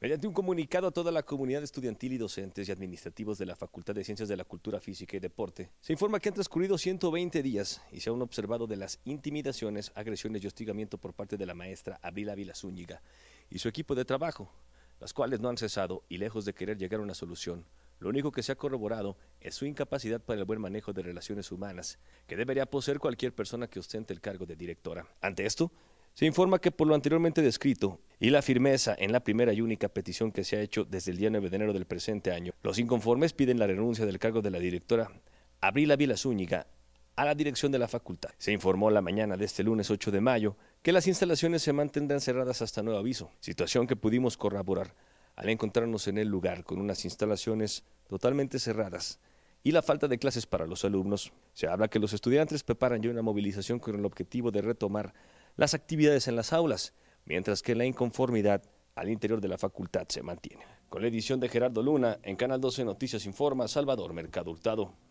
Mediante un comunicado a toda la comunidad estudiantil y docentes y administrativos de la Facultad de Ciencias de la Cultura Física y Deporte, se informa que han transcurrido 120 días y se han observado de las intimidaciones, agresiones y hostigamiento por parte de la maestra Abril Ávila Zúñiga y su equipo de trabajo, las cuales no han cesado y lejos de querer llegar a una solución, lo único que se ha corroborado es su incapacidad para el buen manejo de relaciones humanas, que debería poseer cualquier persona que ostente el cargo de directora. Ante esto, se informa que por lo anteriormente descrito, y la firmeza en la primera y única petición que se ha hecho desde el día 9 de enero del presente año. Los inconformes piden la renuncia del cargo de la directora Abrila Vila Zúñiga a la dirección de la facultad. Se informó la mañana de este lunes 8 de mayo que las instalaciones se mantendrán cerradas hasta nuevo aviso, situación que pudimos corroborar al encontrarnos en el lugar con unas instalaciones totalmente cerradas y la falta de clases para los alumnos. Se habla que los estudiantes preparan ya una movilización con el objetivo de retomar las actividades en las aulas mientras que la inconformidad al interior de la facultad se mantiene. Con la edición de Gerardo Luna, en Canal 12 Noticias Informa, Salvador Mercado